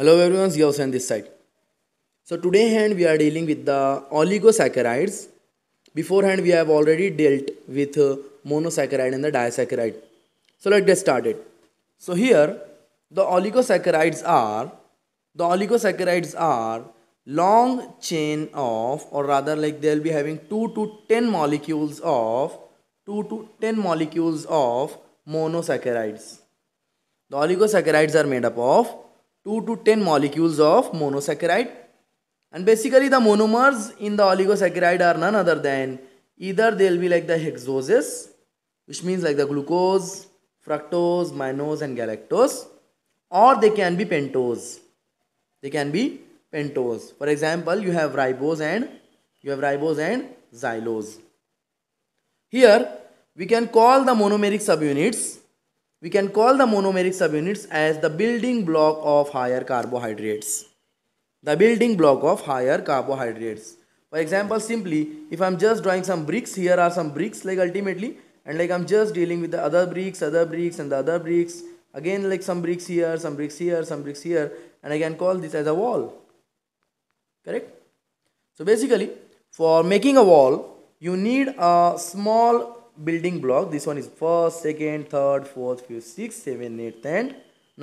hello everyone Zeus on this side so today hand we are dealing with the oligosaccharides beforehand we have already dealt with uh, monosaccharide and the disaccharide so let's get started so here the oligosaccharides are the oligosaccharides are long chain of or rather like they'll be having 2 to 10 molecules of 2 to 10 molecules of monosaccharides the oligosaccharides are made up of 2 to 10 molecules of monosaccharide and basically the monomers in the oligosaccharide are none other than either they'll be like the hexoses which means like the glucose, fructose, mannose and galactose or they can be pentose. They can be pentose. For example, you have ribose and you have ribose and xylose. Here we can call the monomeric subunits we can call the monomeric subunits as the building block of higher carbohydrates. The building block of higher carbohydrates. For example, simply, if I'm just drawing some bricks, here are some bricks like ultimately, and like I'm just dealing with the other bricks, other bricks, and the other bricks, again like some bricks here, some bricks here, some bricks here, and I can call this as a wall. Correct? So basically, for making a wall, you need a small building block this one is first second third fourth fifth sixth seventh eighth and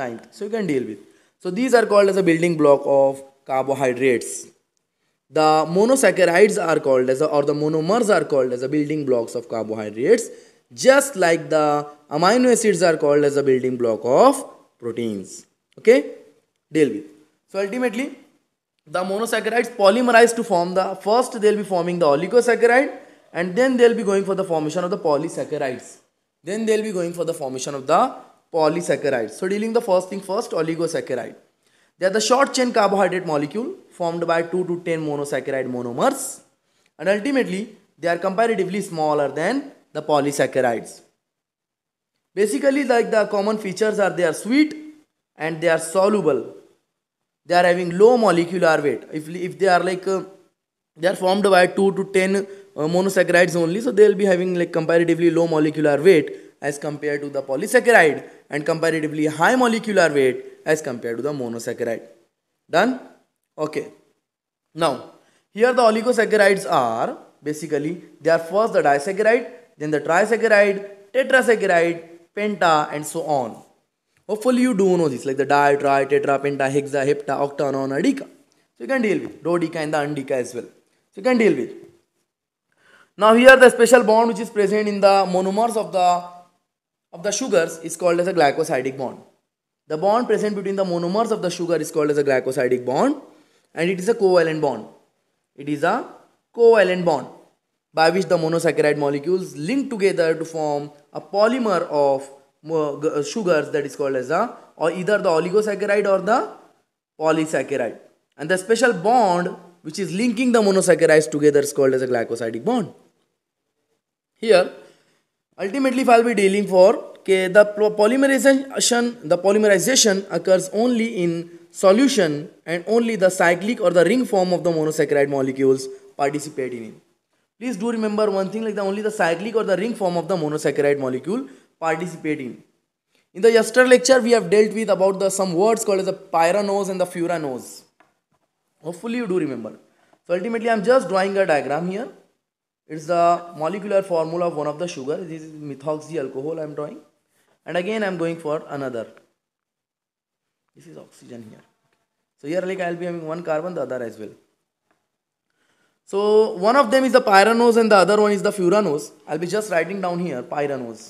ninth so you can deal with so these are called as a building block of carbohydrates the monosaccharides are called as a, or the monomers are called as the building blocks of carbohydrates just like the amino acids are called as a building block of proteins okay deal with so ultimately the monosaccharides polymerize to form the first they'll be forming the oligosaccharide and then they'll be going for the formation of the polysaccharides. Then they'll be going for the formation of the polysaccharides. So dealing the first thing first, oligosaccharide. They are the short chain carbohydrate molecule formed by 2 to 10 monosaccharide monomers and ultimately they are comparatively smaller than the polysaccharides. Basically like the common features are they are sweet and they are soluble. They are having low molecular weight. If, if they are like uh, they are formed by 2 to 10 uh, monosaccharides only so they'll be having like comparatively low molecular weight as compared to the polysaccharide and comparatively high molecular weight as compared to the monosaccharide done okay now here the oligosaccharides are basically they are first the disaccharide then the trisaccharide tetrasaccharide penta and so on hopefully you do know this like the di tri tetra penta hexa hepta octa non adica so you can deal with dodeca and the undica as well so you can deal with now here the special bond which is present in the monomers of the of the sugars is called as a glycosidic bond. The bond present between the monomers of the sugar is called as a glycosidic bond and it is a covalent bond. It is a covalent bond by which the monosaccharide molecules link together to form a polymer of uh, uh, sugars that is called as a or either the oligosaccharide or the polysaccharide. And the special bond which is linking the monosaccharides together is called as a glycosidic bond. Here, ultimately if I will be dealing for okay, the polymerization, uh, the polymerization occurs only in solution and only the cyclic or the ring form of the monosaccharide molecules participate in it. Please do remember one thing like the only the cyclic or the ring form of the monosaccharide molecule participate in. In the yesterday lecture, we have dealt with about the some words called as the pyranose and the furanose. Hopefully you do remember. So ultimately I am just drawing a diagram here it's the molecular formula of one of the sugar this is methoxy alcohol i'm drawing and again i'm going for another this is oxygen here so here like i'll be having one carbon the other as well so one of them is the pyranose and the other one is the furanose i'll be just writing down here pyranose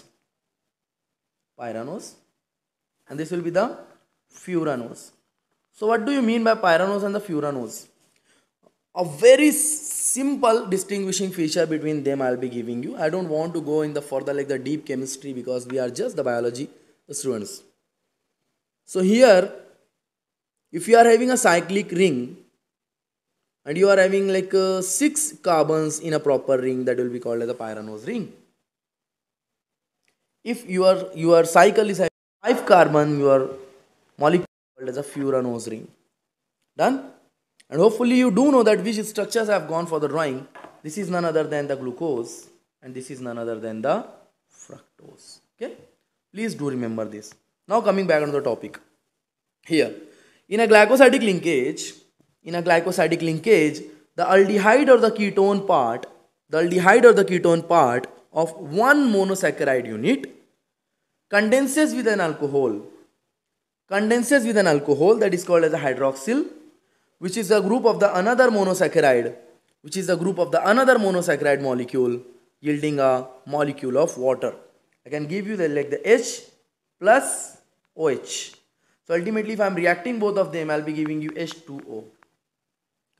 pyranose and this will be the furanose so what do you mean by pyranose and the furanose a very simple distinguishing feature between them I'll be giving you. I don't want to go in the further like the deep chemistry because we are just the biology students. So here if you are having a cyclic ring and you are having like uh, six carbons in a proper ring that will be called as a pyranose ring. If your your cycle is having five carbon your molecule is called as a furanose ring. Done? And hopefully you do know that which structures have gone for the drawing. This is none other than the glucose and this is none other than the fructose. Okay. Please do remember this. Now coming back on the topic. Here, in a glycosidic linkage, in a glycosidic linkage, the aldehyde or the ketone part, the aldehyde or the ketone part of one monosaccharide unit condenses with an alcohol. Condenses with an alcohol that is called as a hydroxyl which is a group of the another monosaccharide, which is a group of the another monosaccharide molecule yielding a molecule of water. I can give you the like the H plus OH. So ultimately if I am reacting both of them I will be giving you H2O.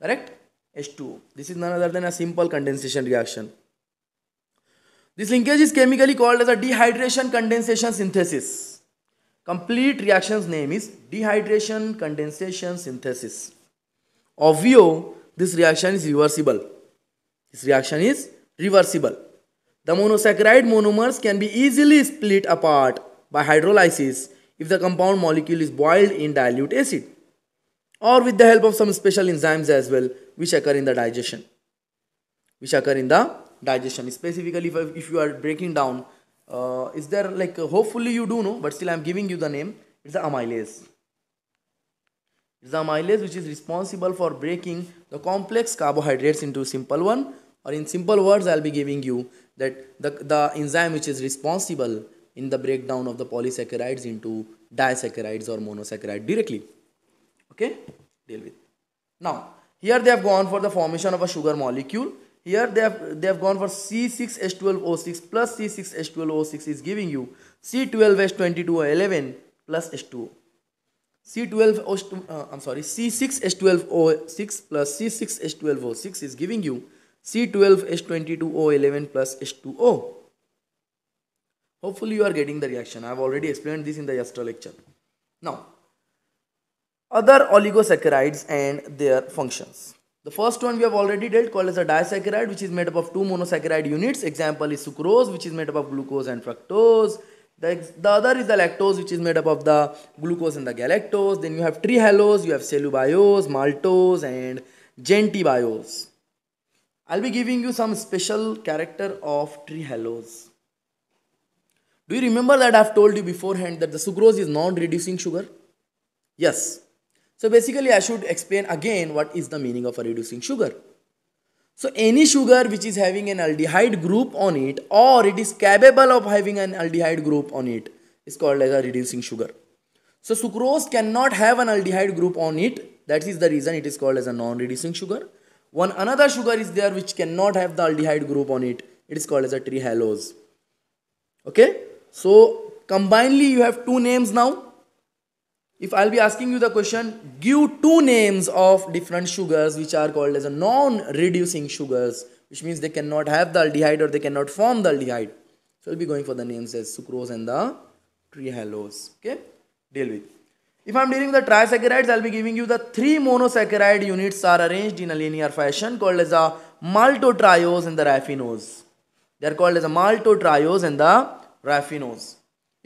Correct? H2O. This is none other than a simple condensation reaction. This linkage is chemically called as a dehydration condensation synthesis. Complete reaction's name is dehydration condensation synthesis. Obvious, this reaction is reversible. This reaction is reversible. The monosaccharide monomers can be easily split apart by hydrolysis if the compound molecule is boiled in dilute acid or with the help of some special enzymes as well which occur in the digestion which occur in the digestion specifically if, if you are breaking down uh, is there like uh, hopefully you do know but still i am giving you the name it's the amylase is the amylase which is responsible for breaking the complex carbohydrates into simple one or in simple words I'll be giving you that the, the enzyme which is responsible in the breakdown of the polysaccharides into disaccharides or monosaccharide directly okay deal with now here they have gone for the formation of a sugar molecule here they have they have gone for C6H12O6 plus C6H12O6 is giving you C12H22O11 plus H2O c 12 uh, I'm sorry, C6H12O6 plus C6H12O6 is giving you C12H22O11 plus H2O. Hopefully you are getting the reaction. I have already explained this in the yesterday lecture. Now, other oligosaccharides and their functions. The first one we have already dealt called as a disaccharide which is made up of two monosaccharide units. Example is sucrose which is made up of glucose and fructose. The, the other is the lactose which is made up of the glucose and the galactose. Then you have trihalose, you have cellulose, maltose and gentibiose. I'll be giving you some special character of trihalose. Do you remember that I've told you beforehand that the sucrose is non-reducing sugar? Yes. So basically I should explain again what is the meaning of a reducing sugar. So any sugar which is having an aldehyde group on it or it is capable of having an aldehyde group on it is called as a reducing sugar. So sucrose cannot have an aldehyde group on it. That is the reason it is called as a non-reducing sugar. One another sugar is there which cannot have the aldehyde group on it. It is called as a trihalose. Okay. So combinedly you have two names now if I'll be asking you the question, give two names of different sugars which are called as a non-reducing sugars, which means they cannot have the aldehyde or they cannot form the aldehyde. So we'll be going for the names as sucrose and the trihalose. Okay, deal with. If I'm dealing with the trisaccharides, I'll be giving you the three monosaccharide units are arranged in a linear fashion called as the maltotriose and the raffinose. They are called as the maltotriose and the raffinose.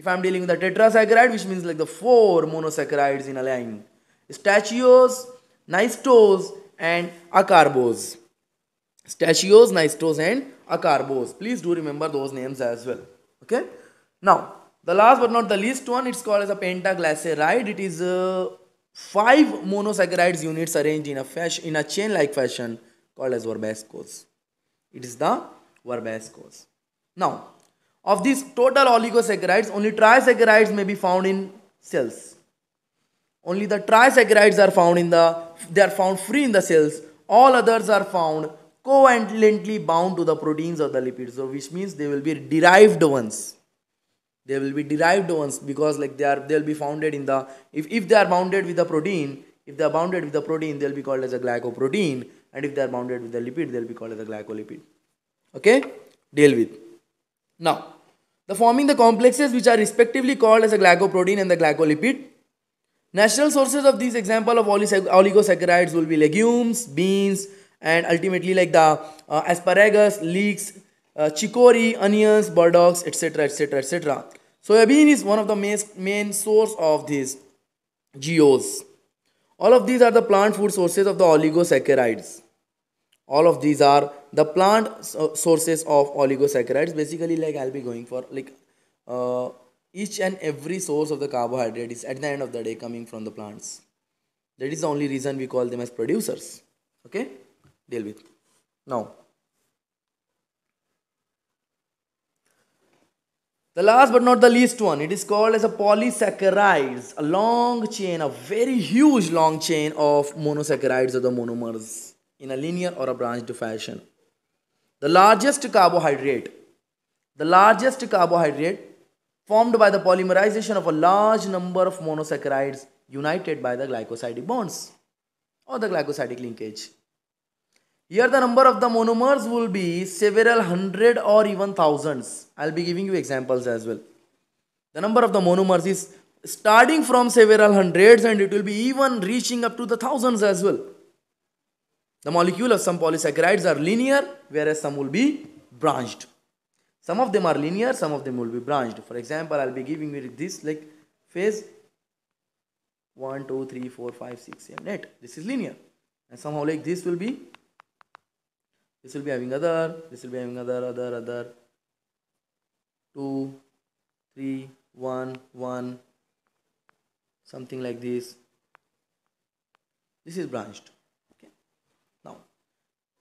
If I'm dealing with a tetrasaccharide, which means like the four monosaccharides in a line. Statios, nystose and acarbose. Statios, nystose and acarbose. Please do remember those names as well. Okay. Now, the last but not the least one, it's called as a pentaglyceride. It is uh, five monosaccharides units arranged in a fashion, in a chain-like fashion called as verbascose. It is the verbascose. Now, of these total oligosaccharides, only trisaccharides may be found in cells. Only the trisaccharides are found in the, they are found free in the cells. All others are found covalently bound to the proteins of the lipids. So which means they will be derived ones. They will be derived ones because like they are, they will be founded in the, if, if they are bounded with the protein, if they are bounded with the protein, they will be called as a glycoprotein. And if they are bounded with the lipid, they will be called as a glycolipid. Okay, deal with. Now, the forming the complexes which are respectively called as a glycoprotein and the glycolipid. Natural sources of these example of oligosaccharides will be legumes, beans, and ultimately like the uh, asparagus, leeks, uh, chicory, onions, burdocks, etc., etc., etc. Soybean is one of the main, main source of these GOs. All of these are the plant food sources of the oligosaccharides. All of these are the plant sources of oligosaccharides basically like i'll be going for like uh, each and every source of the carbohydrate is at the end of the day coming from the plants that is the only reason we call them as producers okay deal with now the last but not the least one it is called as a polysaccharides a long chain a very huge long chain of monosaccharides or the monomers in a linear or a branched fashion the largest carbohydrate, the largest carbohydrate formed by the polymerization of a large number of monosaccharides united by the glycosidic bonds or the glycosidic linkage. Here the number of the monomers will be several hundred or even thousands. I'll be giving you examples as well. The number of the monomers is starting from several hundreds and it will be even reaching up to the thousands as well. The molecule of some polysaccharides are linear whereas some will be branched. Some of them are linear, some of them will be branched. For example, I'll be giving you this like phase 1, 2, 3, 4, 5, 6, 7, 8. This is linear. And somehow like this will be, this will be having other, this will be having other, other, other, 2, 3, 1, 1, something like this. This is branched.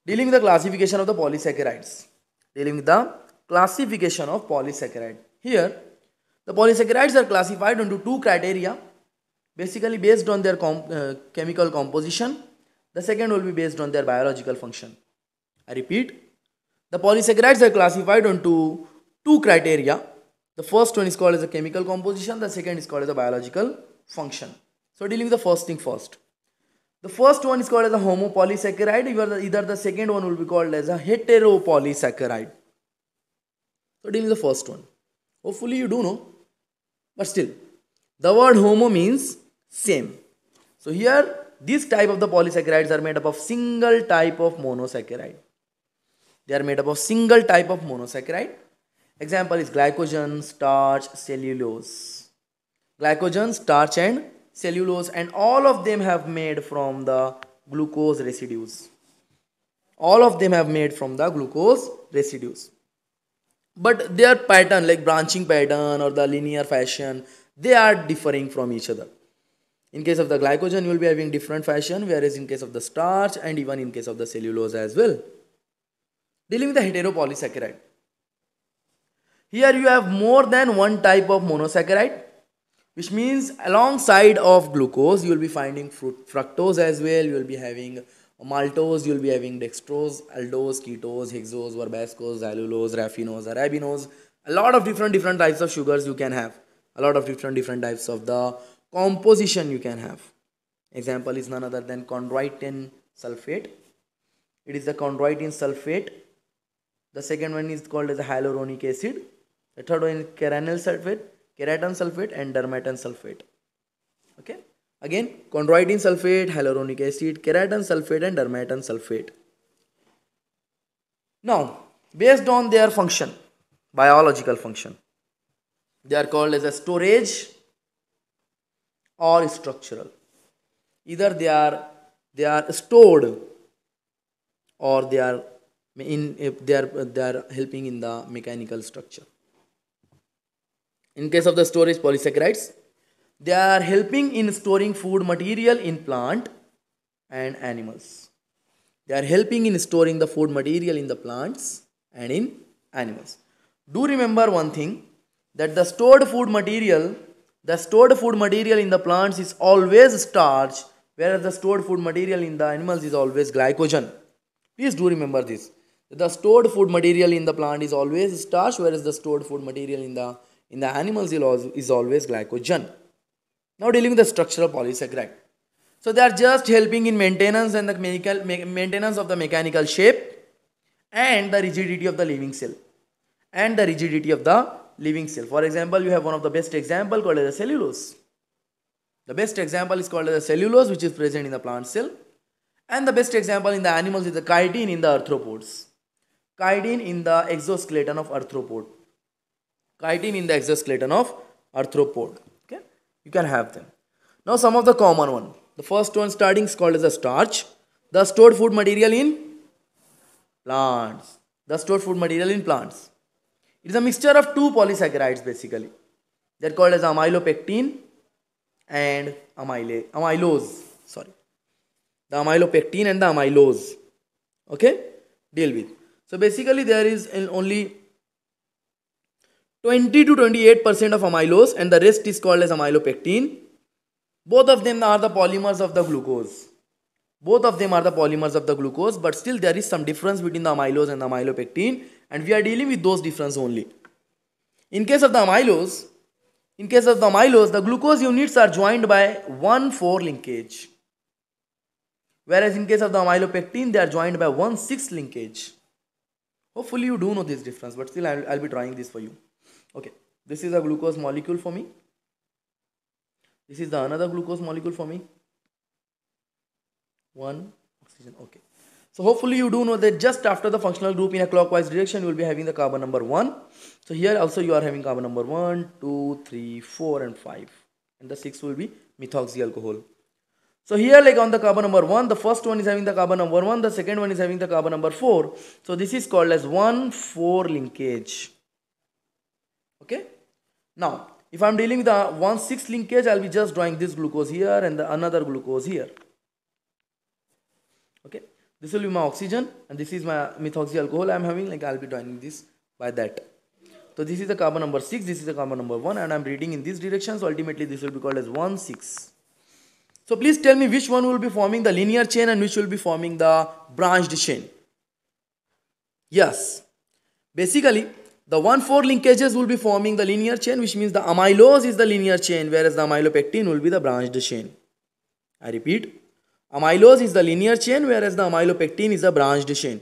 Dealing with the classification of the polysaccharides. Dealing with the classification of polysaccharide. Here, the polysaccharides are classified into two criteria. Basically based on their com uh, chemical composition. The second will be based on their biological function. I repeat, the polysaccharides are classified into two criteria. The first one is called as a chemical composition. The second is called as a biological function. So dealing with the first thing first. The first one is called as a homopolysaccharide, either the second one will be called as a heteropolysaccharide. So deal with the first one. Hopefully you do know, but still, the word homo means same. So here, this type of the polysaccharides are made up of single type of monosaccharide. They are made up of single type of monosaccharide. Example is glycogen, starch, cellulose. Glycogen, starch and cellulose and all of them have made from the glucose residues all of them have made from the glucose residues but their pattern like branching pattern or the linear fashion they are differing from each other in case of the glycogen you will be having different fashion whereas in case of the starch and even in case of the cellulose as well dealing with the heteropolysaccharide here you have more than one type of monosaccharide which means alongside of glucose you will be finding fruit, fructose as well you will be having maltose you will be having dextrose aldose ketose hexose verbascose xylulose raffinose arabinose a lot of different different types of sugars you can have a lot of different different types of the composition you can have example is none other than chondroitin sulfate it is the chondroitin sulfate the second one is called as a hyaluronic acid the third one is caranyl sulfate keratin sulfate and dermatin sulfate okay again chondroitin sulfate hyaluronic acid keratin sulfate and dermatin sulfate now based on their function biological function they are called as a storage or structural either they are they are stored or they are in if they are they are helping in the mechanical structure in case of the storage polysaccharides they are helping in storing food material in plant and animals they are helping in storing the food material in the plants and in animals do remember one thing that the stored food material the stored food material in the plants is always starch whereas the stored food material in the animals is always glycogen please do remember this the stored food material in the plant is always starch whereas the stored food material in the in the animals, it is always glycogen. Now dealing with the structure of polysaccharide. So they are just helping in maintenance and the mechanical, maintenance of the mechanical shape and the rigidity of the living cell and the rigidity of the living cell. For example, you have one of the best example called as cellulose. The best example is called as cellulose which is present in the plant cell and the best example in the animals is the chitin in the arthropods. Chitin in the exoskeleton of arthropod chitin in the exoskeleton of arthropod. Okay, you can have them. Now some of the common one. The first one starting is called as a starch. The stored food material in plants. The stored food material in plants. It is a mixture of two polysaccharides basically. They are called as amylopectin and amylase, amylose. Sorry. The amylopectin and the amylose. Okay. Deal with. So basically there is only 20 to 28% of amylose and the rest is called as amylopectin. Both of them are the polymers of the glucose. Both of them are the polymers of the glucose but still there is some difference between the amylose and the amylopectin and we are dealing with those difference only. In case of the amylose, in case of the amylose, the glucose units are joined by 1-4 linkage. Whereas in case of the amylopectin, they are joined by 1-6 linkage. Hopefully you do know this difference but still I'll, I'll be trying this for you okay this is a glucose molecule for me this is the another glucose molecule for me one oxygen okay so hopefully you do know that just after the functional group in a clockwise direction you will be having the carbon number 1. So here also you are having carbon number one, two, three, four and 5 and the 6 will be methoxy alcohol. So here like on the carbon number 1 the first one is having the carbon number 1 the second one is having the carbon number 4. So this is called as 1 4 linkage okay now if i'm dealing with the 1 6 linkage i'll be just drawing this glucose here and the another glucose here okay this will be my oxygen and this is my methoxy alcohol i'm having like i'll be drawing this by that so this is the carbon number 6 this is the carbon number 1 and i'm reading in this direction so ultimately this will be called as 1 6 so please tell me which one will be forming the linear chain and which will be forming the branched chain. Yes. Basically, the one-four linkages will be forming the linear chain which means the amylose is the linear chain whereas the amylopectin will be the branched chain. I repeat, amylose is the linear chain whereas the amylopectin is the branched chain.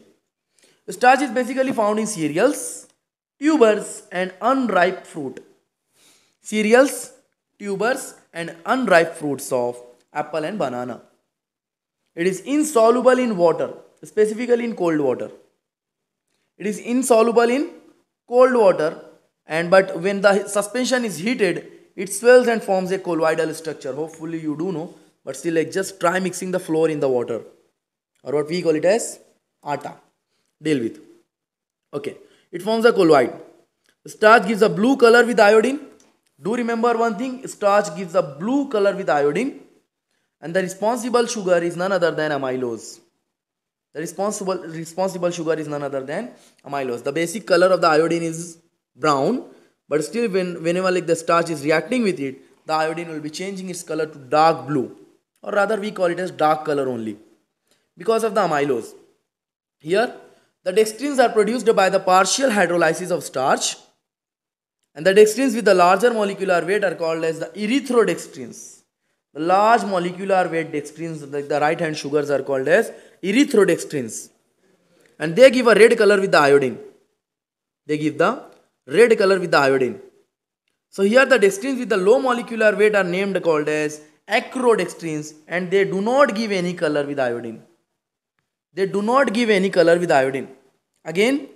The starch is basically found in cereals, tubers and unripe fruit. Cereals, tubers and unripe fruits of apple and banana. It is insoluble in water, specifically in cold water. It is insoluble in cold water and but when the suspension is heated it swells and forms a colloidal structure hopefully you do know but still like just try mixing the flour in the water or what we call it as atta deal with okay it forms a colloid starch gives a blue color with iodine do remember one thing starch gives a blue color with iodine and the responsible sugar is none other than amylose responsible responsible sugar is none other than amylose the basic color of the iodine is brown but still when whenever like the starch is reacting with it the iodine will be changing its color to dark blue or rather we call it as dark color only because of the amylose here the dextrins are produced by the partial hydrolysis of starch and the dextrins with the larger molecular weight are called as the erythrodextrins the large molecular weight dextrins like the right hand sugars are called as erythrodextrins and they give a red color with the iodine they give the red color with the iodine so here the dextrins with the low molecular weight are named called as acrodextrins and they do not give any color with iodine they do not give any color with iodine again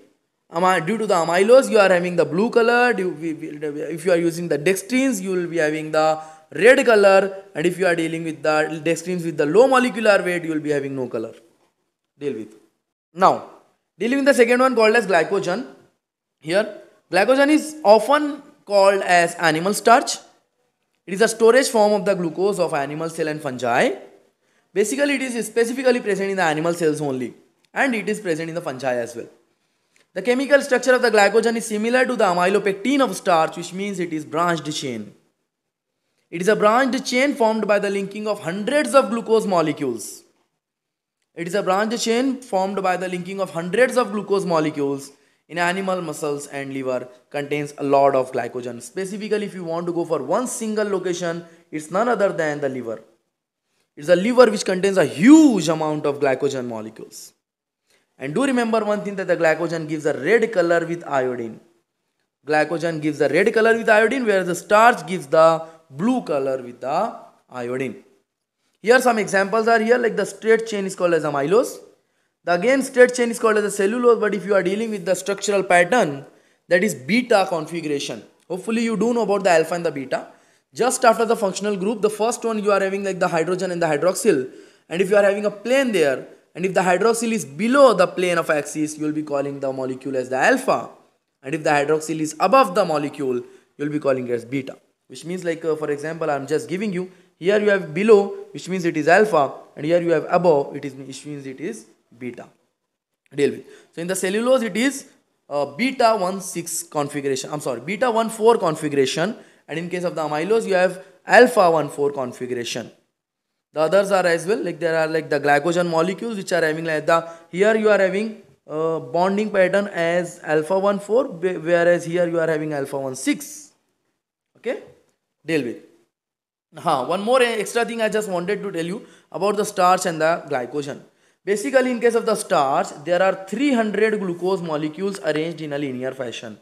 due to the amylose you are having the blue color if you are using the dextrins you will be having the red color and if you are dealing with the dextrins with the low molecular weight you will be having no color deal with. Now, dealing with the second one called as glycogen. Here, glycogen is often called as animal starch. It is a storage form of the glucose of animal cell and fungi. Basically, it is specifically present in the animal cells only and it is present in the fungi as well. The chemical structure of the glycogen is similar to the amylopectin of starch which means it is branched chain. It is a branched chain formed by the linking of hundreds of glucose molecules. It is a branch chain formed by the linking of hundreds of glucose molecules in animal muscles and liver contains a lot of glycogen. Specifically, if you want to go for one single location, it's none other than the liver. It's a liver which contains a huge amount of glycogen molecules. And do remember one thing that the glycogen gives a red color with iodine. Glycogen gives a red color with iodine whereas the starch gives the blue color with the iodine. Here some examples are here like the straight chain is called as a mylos. The again straight chain is called as a cellulose but if you are dealing with the structural pattern that is beta configuration. Hopefully you do know about the alpha and the beta. Just after the functional group the first one you are having like the hydrogen and the hydroxyl and if you are having a plane there and if the hydroxyl is below the plane of axis you will be calling the molecule as the alpha and if the hydroxyl is above the molecule you will be calling it as beta which means like uh, for example I'm just giving you here you have below which means it is alpha and here you have above it is which means it is beta deal with so in the cellulose it is uh, beta 16 configuration i'm sorry beta 14 configuration and in case of the amylose you have alpha 14 configuration the others are as well like there are like the glycogen molecules which are having like the here you are having uh, bonding pattern as alpha 14 whereas here you are having alpha 16 okay deal with one more extra thing I just wanted to tell you about the starch and the glycogen. Basically, in case of the starch, there are 300 glucose molecules arranged in a linear fashion.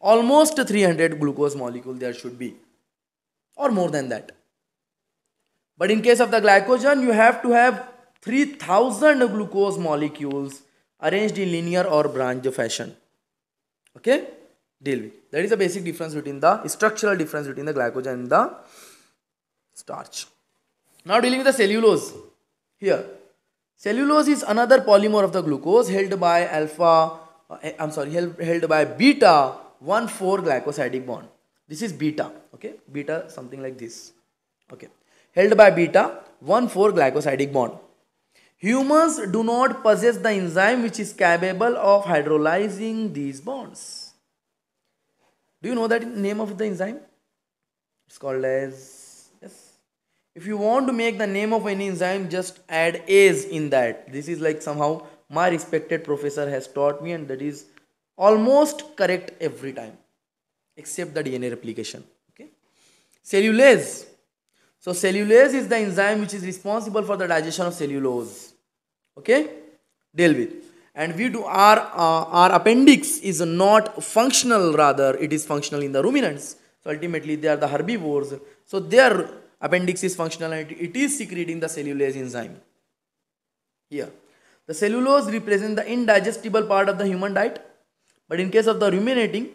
Almost 300 glucose molecule there should be or more than that. But in case of the glycogen, you have to have 3000 glucose molecules arranged in linear or branch fashion. Okay, deal with. That is the basic difference between the structural difference between the glycogen and the starch. Now dealing with the cellulose here. Cellulose is another polymer of the glucose held by alpha, eh, I'm sorry, held, held by beta 1,4 glycosidic bond. This is beta, okay? Beta something like this, okay? Held by beta 1,4 glycosidic bond. Humans do not possess the enzyme which is capable of hydrolyzing these bonds. Do you know that name of the enzyme? It's called as if you want to make the name of any enzyme just add as in that this is like somehow my respected professor has taught me and that is almost correct every time except the dna replication okay cellulase so cellulase is the enzyme which is responsible for the digestion of cellulose okay deal with and we do our uh, our appendix is not functional rather it is functional in the ruminants so ultimately they are the herbivores so they are appendix is functional and it is secreting the cellulase enzyme. Here, the cellulose represents the indigestible part of the human diet. But in case of the ruminating,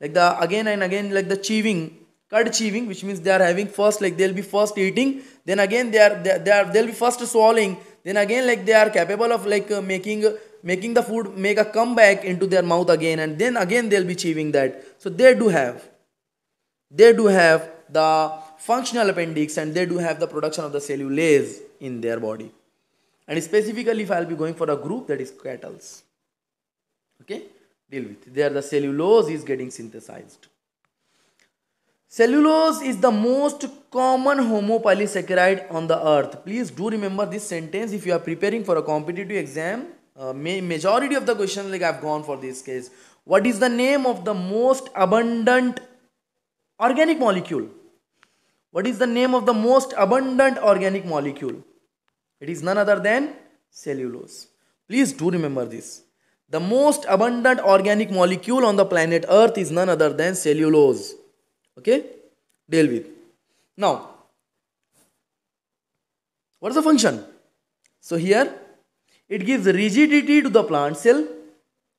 like the again and again, like the chewing, cud chewing, which means they are having first, like they'll be first eating, then again they are they, they are they'll be first swallowing, then again like they are capable of like uh, making uh, making the food make a comeback into their mouth again, and then again they'll be chewing that. So they do have, they do have the functional appendix and they do have the production of the cellulase in their body. And specifically if I'll be going for a group that is cattles. Okay, deal with. There the cellulose is getting synthesized. Cellulose is the most common homopolysaccharide on the earth. Please do remember this sentence if you are preparing for a competitive exam. Uh, majority of the questions like I've gone for this case. What is the name of the most abundant organic molecule? What is the name of the most abundant organic molecule? It is none other than cellulose. Please do remember this. The most abundant organic molecule on the planet earth is none other than cellulose. Okay? Deal with. Now, what is the function? So here, it gives rigidity to the plant cell.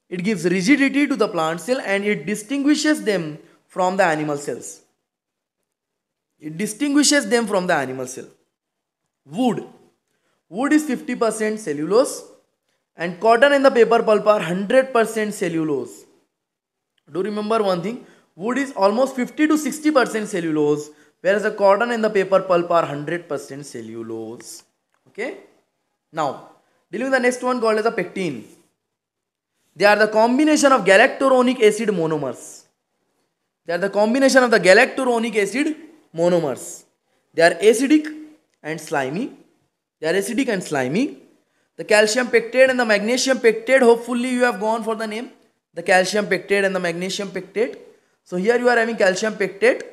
It gives rigidity to the plant cell and it distinguishes them from the animal cells. It distinguishes them from the animal cell. Wood. Wood is 50% cellulose and cotton and the paper pulp are 100% cellulose. Do remember one thing. Wood is almost 50 to 60% cellulose whereas the cotton and the paper pulp are 100% cellulose. Okay. Now, dealing with the next one called as a pectin. They are the combination of galacturonic acid monomers. They are the combination of the galacturonic acid monomers. They are acidic and slimy. They are acidic and slimy. The calcium pectate and the magnesium pectate, hopefully you have gone for the name. The calcium pectate and the magnesium pectate. So here you are having calcium pectate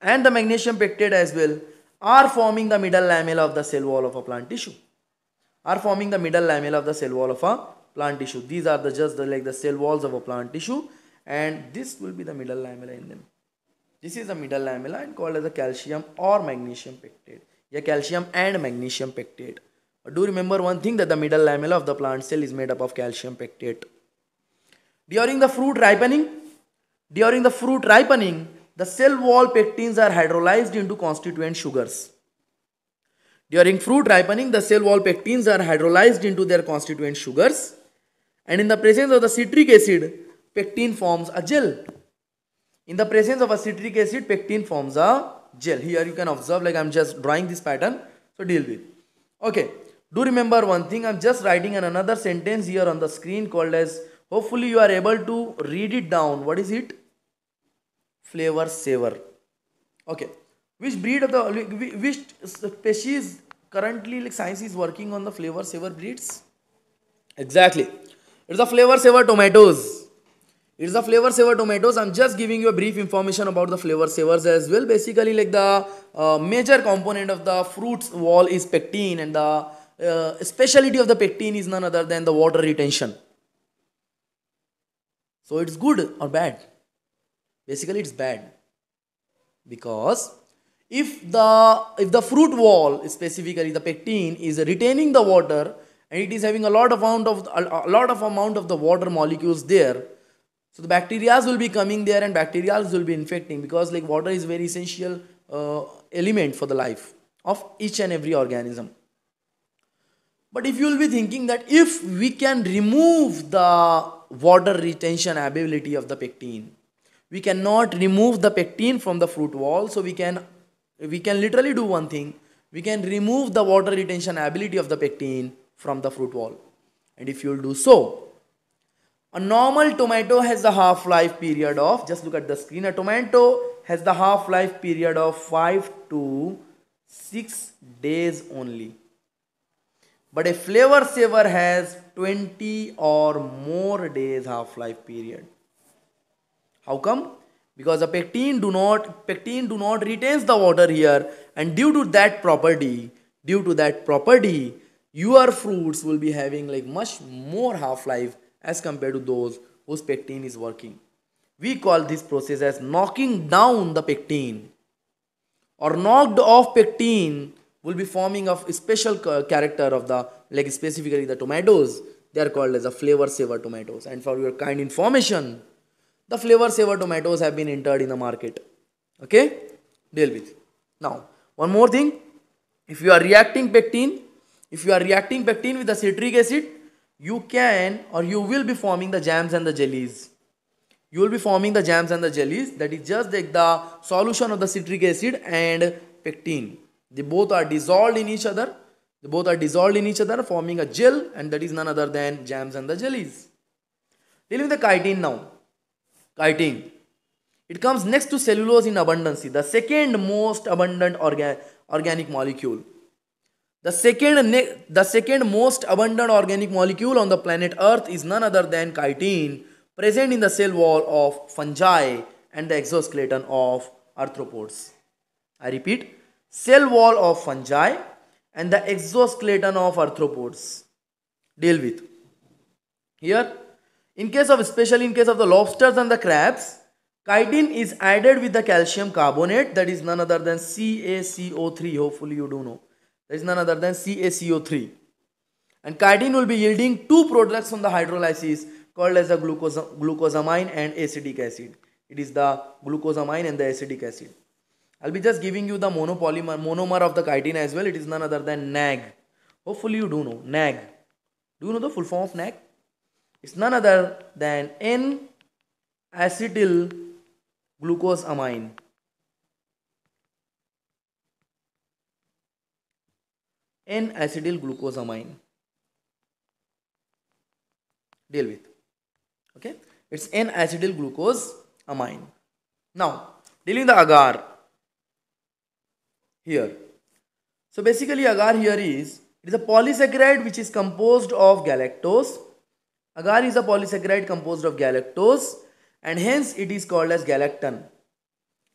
and the magnesium pectate as well are forming the middle lamella of the cell wall of a plant tissue. Are forming the middle lamella of the cell wall of a plant tissue. These are the just the, like the cell walls of a plant tissue and this will be the middle lamella in them. This is a middle lamella and called as a calcium or magnesium pectate. Yeah, calcium and magnesium pectate. But do remember one thing that the middle lamella of the plant cell is made up of calcium pectate. During the fruit ripening, during the fruit ripening, the cell wall pectins are hydrolyzed into constituent sugars. During fruit ripening, the cell wall pectins are hydrolyzed into their constituent sugars. And in the presence of the citric acid, pectin forms a gel. In the presence of a citric acid, pectin forms a gel. Here you can observe like I'm just drawing this pattern. So deal with. Okay. Do remember one thing. I'm just writing an another sentence here on the screen called as hopefully you are able to read it down. What is it? Flavor saver. Okay. Which breed of the which species currently like science is working on the flavor saver breeds? Exactly. It's the flavor saver tomatoes it's the flavor saver tomatoes i'm just giving you a brief information about the flavor savers as well basically like the uh, major component of the fruits wall is pectin and the uh, speciality of the pectin is none other than the water retention so it's good or bad basically it's bad because if the if the fruit wall specifically the pectin is retaining the water and it is having a lot of amount of a lot of amount of the water molecules there so the bacteria will be coming there and bacteria will be infecting because like water is very essential uh, element for the life of each and every organism. But if you will be thinking that if we can remove the water retention ability of the pectin, we cannot remove the pectin from the fruit wall. So we can we can literally do one thing. We can remove the water retention ability of the pectin from the fruit wall. And if you will do so, a normal tomato has a half-life period of, just look at the screen, a tomato has the half-life period of 5 to 6 days only. But a flavor saver has 20 or more days half-life period. How come? Because a pectin do not pectin do not retains the water here and due to that property, due to that property, your fruits will be having like much more half-life as compared to those whose pectin is working. We call this process as knocking down the pectin or knocked off pectin will be forming of special character of the like specifically the tomatoes they are called as the flavor saver tomatoes and for your kind information the flavor saver tomatoes have been entered in the market okay deal with now one more thing if you are reacting pectin if you are reacting pectin with the citric acid you can or you will be forming the jams and the jellies. You will be forming the jams and the jellies. That is just like the solution of the citric acid and pectin. They both are dissolved in each other. They both are dissolved in each other forming a gel and that is none other than jams and the jellies. Dealing with the chitin now. Chitin. It comes next to cellulose in abundance, the second most abundant orga organic molecule. The second, the second most abundant organic molecule on the planet Earth is none other than chitin, present in the cell wall of fungi and the exoskeleton of arthropods. I repeat, cell wall of fungi and the exoskeleton of arthropods. Deal with. Here, in case of, especially in case of the lobsters and the crabs, chitin is added with the calcium carbonate that is none other than CaCO3, hopefully you do know. That is none other than CaCO3. And chitin will be yielding two products from the hydrolysis called as a glucose, glucosamine and acetic acid. It is the glucosamine and the acetic acid. I'll be just giving you the monopolymer, monomer of the chitin as well. It is none other than NAG. Hopefully you do know, NAG. Do you know the full form of NAG? It's none other than N-acetyl glucosamine. N-acetyl glucosamine. Deal with. Okay. It's N-acetyl amine. Now, dealing the agar here. So basically agar here is, it is a polysaccharide which is composed of galactose. Agar is a polysaccharide composed of galactose and hence it is called as galactan.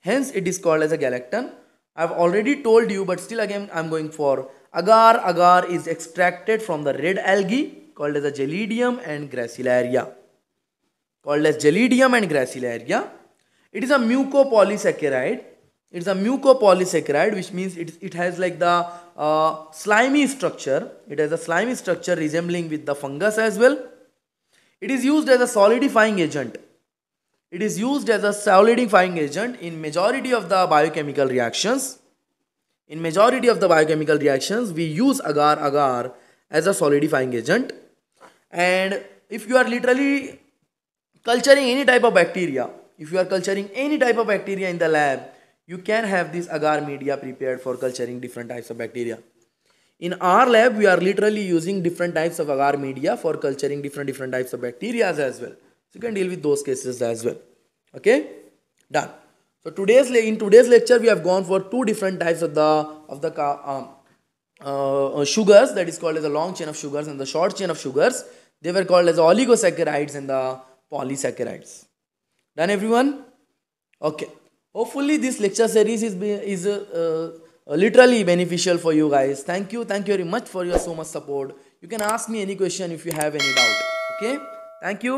Hence it is called as a galactan I've already told you but still again I'm going for agar. Agar is extracted from the red algae called as a gelidium and gracilaria. Called as gelidium and gracilaria. It is a mucopolysaccharide. It is a mucopolysaccharide which means it, it has like the uh, slimy structure. It has a slimy structure resembling with the fungus as well. It is used as a solidifying agent it is used as a solidifying agent in majority of the biochemical reactions. In majority of the biochemical reactions, we use agar-agar as a solidifying agent. And if you are literally culturing any type of bacteria, if you are culturing any type of bacteria in the lab, you can have this agar media prepared for culturing different types of bacteria. In our lab, we are literally using different types of agar media for culturing different different types of bacteria as well. So you can deal with those cases as well. Okay, done. So today's in today's lecture we have gone for two different types of the of the um, uh, uh, sugars that is called as the long chain of sugars and the short chain of sugars. They were called as oligosaccharides and the polysaccharides. Done everyone? Okay. Hopefully this lecture series is is uh, uh, literally beneficial for you guys. Thank you. Thank you very much for your so much support. You can ask me any question if you have any doubt. Okay. Thank you.